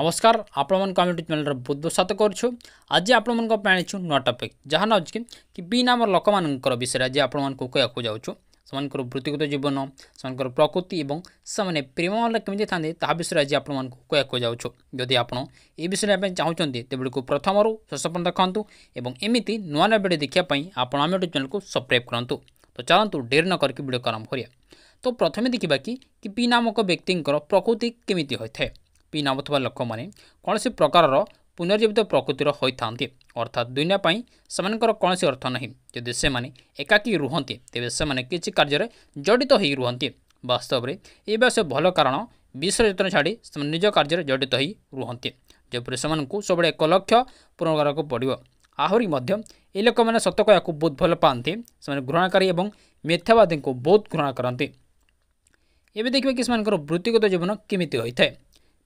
নমস্কার আপনার কমিউনিটি চ্যানেলর বহুত স্বাগত করছু আজ আপনার আনিছু নূয় টপিক যা নেছি কি বিন আমার লোক মানকর বিষয়ে আজ আপনার কহবাক যাচ্ছু সে বৃত্তিগত জীবন সে প্রকৃতি এবং সে প্রেমলে কমিটি থাকে তাহা বিষয়ে আজ আপনার কহবাক যাচ্ছু যদি আপনার এই বিষয়ে চাহুমান তেবে প্রথম শেষ পর্যন্ত দেখুন এবং এমিটি নূয় নয় ভিডিও দেখা আপনার আমার ইউট্যুব চ্যানেল সবসক্রাইব করতু তো চলতু ডের ন করি ভিডিও আরম্ভ করা তো প্রথমে দেখা কি পি নামক ব্যক্তিঙ্কর প্রকৃতি কমিটি হয়ে থাকে पी नामुवा लोक मैंने कौन सी प्रकार पुनर्जीवित प्रकृतिर होती अर्थात दुनियापी से कौन अर्थ ना जदि से एकाकी रुहते तेज से किसी कार्य जड़ित रुहति वास्तव में यह बस भल कारण विश्व जत्न छाड़ से निज कार्य जड़ित रुहति जोपुर से सब एक लक्ष्य पूरण करा पड़ो आहरी ये लोक मैंने सतक या बहुत भल पाती घृणाकारी और मिथ्यावादी को बहुत घृणा करती ये देखिए कि वृत्तिगत जीवन केमी होता है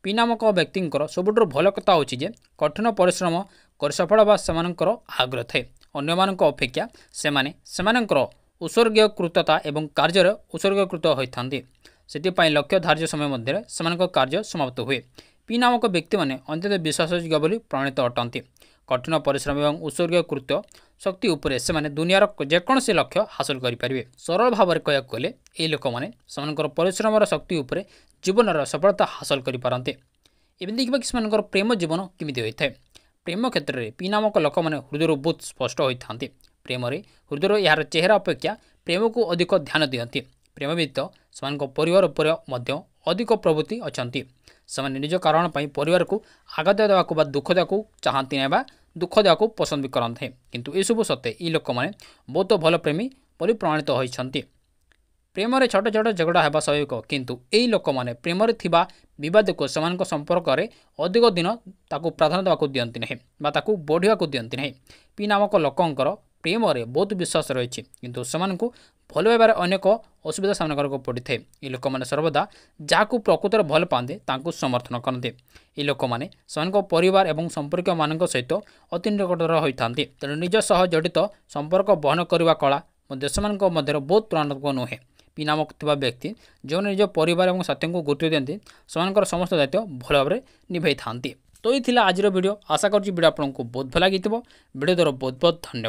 ପି ନାମକ ବ୍ୟକ୍ତିଙ୍କର ସବୁଠାରୁ ଭଲ କଥା ହେଉଛି ଯେ କଠିନ ପରିଶ୍ରମ କରି ସଫଳ ବା ସେମାନଙ୍କର ଆଗ୍ରହ ଥାଏ ଅନ୍ୟମାନଙ୍କ ଅପେକ୍ଷା ସେମାନେ ସେମାନଙ୍କର ଉତ୍ସର୍ଗୀୟକୃତତା ଏବଂ କାର୍ଯ୍ୟରେ ଉତ୍ସର୍ଗୀକୃତ ହୋଇଥାନ୍ତି ସେଥିପାଇଁ ଲକ୍ଷ୍ୟ ଧାର୍ଯ୍ୟ ସମୟ ମଧ୍ୟରେ ସେମାନଙ୍କ କାର୍ଯ୍ୟ ସମାପ୍ତ ହୁଏ ପି ନାମକ ବ୍ୟକ୍ତିମାନେ ଅନ୍ତତଃ ବିଶ୍ୱାସଯୋଗ୍ୟ ବୋଲି ପ୍ରମାଣିତ ଅଟନ୍ତି କଠିନ ପରିଶ୍ରମ ଏବଂ ଉତ୍ସର୍ଗୀୟକୃତ ଶକ୍ତି ଉପରେ ସେମାନେ ଦୁନିଆର ଯେକୌଣସି ଲକ୍ଷ୍ୟ ହାସଲ କରିପାରିବେ ସରଳ ଭାବରେ କହିବାକୁ ଗଲେ ଏହି ଲୋକମାନେ ସେମାନଙ୍କର ପରିଶ୍ରମର ଶକ୍ତି ଉପରେ ଜୀବନର ସଫଳତା ହାସଲ କରିପାରନ୍ତି ଏବେ ଦେଖିବା କି ସେମାନଙ୍କର ପ୍ରେମ ଜୀବନ କେମିତି ହୋଇଥାଏ ପ୍ରେମ କ୍ଷେତ୍ରରେ ପି ନାମକ ଲୋକମାନେ ହୃଦୟରୁ ବହୁତ ସ୍ପଷ୍ଟ ହୋଇଥାନ୍ତି ପ୍ରେମରେ ହୃଦୟର ଏହାର ଚେହେରା ଅପେକ୍ଷା ପ୍ରେମକୁ ଅଧିକ ଧ୍ୟାନ ଦିଅନ୍ତି ପ୍ରେମବିତ୍ତ ସେମାନଙ୍କ ପରିବାର ଉପରେ ମଧ୍ୟ ଅଧିକ ପ୍ରଭୃତି ଅଛନ୍ତି ସେମାନେ ନିଜ କାରଣ ପାଇଁ ପରିବାରକୁ ଆଘାତ ଦେବାକୁ ବା ଦୁଃଖ ଦେବାକୁ ଚାହାନ୍ତି ନାହିଁ ବା ଦୁଃଖ ଦେବାକୁ ପସନ୍ଦ ବି କରନ୍ତେ କିନ୍ତୁ ଏସବୁ ସତ୍ତ୍ୱେ ଏହି ଲୋକମାନେ ବହୁତ ଭଲ ପ୍ରେମୀ ବୋଲି ପ୍ରମାଣିତ ହୋଇଛନ୍ତି ପ୍ରେମରେ ଛୋଟ ଛୋଟ ଝଗଡ଼ା ହେବା ସ୍ୱାଭାବିକ କିନ୍ତୁ ଏହି ଲୋକମାନେ ପ୍ରେମରେ ଥିବା ବିବାଦକୁ ସେମାନଙ୍କ ସମ୍ପର୍କରେ ଅଧିକ ଦିନ ତାକୁ ପ୍ରାଧାନ୍ୟ ଦେବାକୁ ଦିଅନ୍ତି ନାହିଁ ବା ତାକୁ ବଢ଼ିବାକୁ ଦିଅନ୍ତି ନାହିଁ ପି ନାମକ ଲୋକଙ୍କର ପ୍ରେମରେ ବହୁତ ବିଶ୍ୱାସ ରହିଛି କିନ୍ତୁ ସେମାନଙ୍କୁ ଭଲ ପାଇବାରେ ଅନେକ ଅସୁବିଧା ସାମ୍ନା କରିବାକୁ ପଡ଼ିଥାଏ ଏ ଲୋକମାନେ ସର୍ବଦା ଯାହାକୁ ପ୍ରକୃତରେ ଭଲ ପାଆନ୍ତି ତାଙ୍କୁ ସମର୍ଥନ କରନ୍ତି ଏ ଲୋକମାନେ ସେମାନଙ୍କ ପରିବାର ଏବଂ ସମ୍ପର୍କୀୟମାନଙ୍କ ସହିତ ଅତି ନିକଟର ହୋଇଥାନ୍ତି ତେଣୁ ନିଜ ସହ ଜଡ଼ିତ ସମ୍ପର୍କ ବହନ କରିବା କଳା ମଧ୍ୟ ସେମାନଙ୍କ ମଧ୍ୟରେ ବହୁତ ତୁଳନାତ୍ମକ ନୁହେଁ ପିନାମକ ଥିବା ବ୍ୟକ୍ତି ଯେଉଁମାନେ ନିଜ ପରିବାର ଏବଂ ସାଥୀଙ୍କୁ ଗୁରୁତ୍ୱ ଦିଅନ୍ତି ସେମାନଙ୍କର ସମସ୍ତ ଦାୟିତ୍ୱ ଭଲ ଭାବରେ ନିଭାଇଥାନ୍ତି ତ ଏଇ ଥିଲା ଆଜିର ଭିଡ଼ିଓ ଆଶା କରୁଛି ଭିଡ଼ିଓ ଆପଣଙ୍କୁ ବହୁତ ଭଲ ଲାଗିଥିବ ଭିଡ଼ିଓ ଦ୍ୱାରା ବହୁତ ବହୁତ ଧନ୍ୟବାଦ